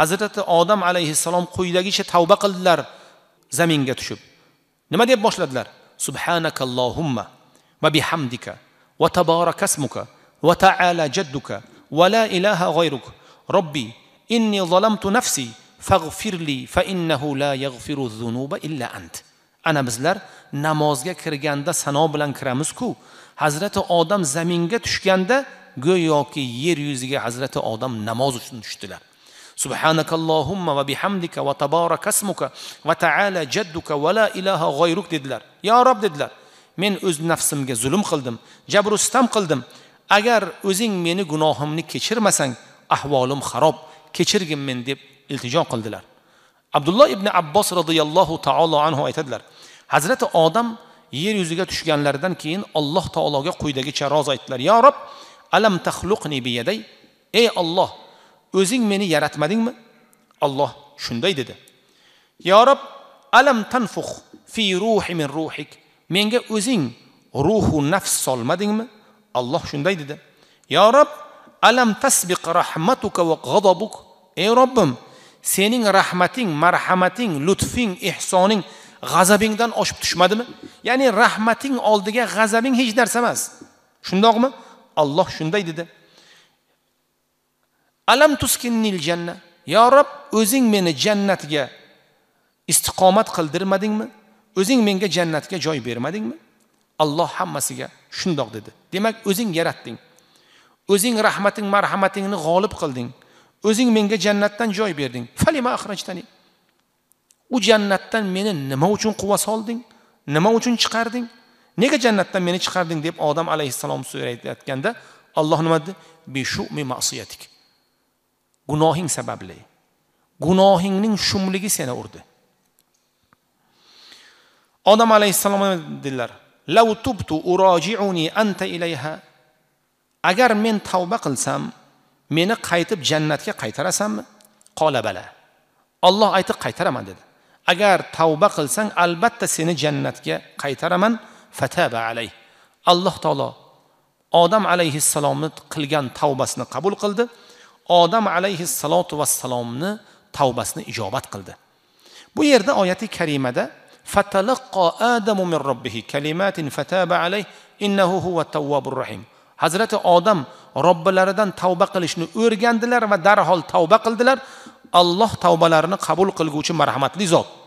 hazrati odam alayhissalom quyidagicha tavba qildilar zaminga tushib nima deb boshladilar subhanakallohumma va bihamdika va tabarakasmuka va taala jadduka va la ilaha g'oyruk robbi inni zolamtu nafsi fag'firli fa innahu la yaghfiru zunuba illa ant ana bizlar namozga kirganda sano bilan kiramizku hazrati odam zaminga tushganda go'yoki yer yuziga hazrati odam namoz uchun tushdilar subhanakallohumma va bihamdika va taborakasmuka va taala jadduka va la ilaha g'oyruk dedilar yo rob dedilar men o'z nafsimga zulm qildim jabru sitam qildim agar o'zing meni gunohimni kechirmasang ahvolim xarob kechirgin men deb iltijo qildilar abdulloh ibn abbos roziyallohu taolo anhu aytadilar hazrati odam yer yuziga tushganlaridan keyin alloh taologa quyidagicha roz aytdilar yo rob alam tahluqni biyaday ey olloh o'zing meni yaratmadingmi alloh shunday dedi yo rob alam tanfuh fi ruhi min ruhik menga o'zing ruhu nafs solmadingmi alloh shunday dedi yo rob alam tasbiq rahmatuka va g'adobuk ey robbim sening rahmating marhamating lutfing ehsoning g'azabingdan oshib tushmadimi ya'ni rahmating oldiga g'azabing hech narsa emas shundoqmi olloh shunday dedi alam tuskinnil janna yo rob o'zing meni jannatga istiqomat qildirmadingmi o'zing menga jannatga joy bermadingmi alloh hammasiga shundoq dedi demak o'zing yaratding o'zing rahmating marhamatingni g'olib qilding o'zing menga jannatdan joy berding falima u jannatdan meni nima uchun quva solding nima uchun chiqarding nega jannatdan meni chiqarding deb odam alayhissalom so'rayotganda alloh nima dedi gunohing sababli gunohingning shumligi seni urdi odam alayhissalom dedilar anta ilayha agar men tavba qilsam meni qaytib jannatga qaytarasanmi qolabala olloh aytib qaytaraman dedi agar tavba qilsang albatta seni jannatga qaytaraman fataba alay alloh taolo odam alayhissalomni qilgan tavbasini qabul qildi odam alayhissalotu vassalomni tavbasini ijobat qildi bu yerda oyati karimada fatalaqqo adamu min robbihi kalimatin fataba alayh innahu huva tavvobur rahim hazrati odam robbilaridan tavba qilishni o'rgandilar va darhol tavba qildilar alloh tavbalarini qabul qilguvchi marhamatli zot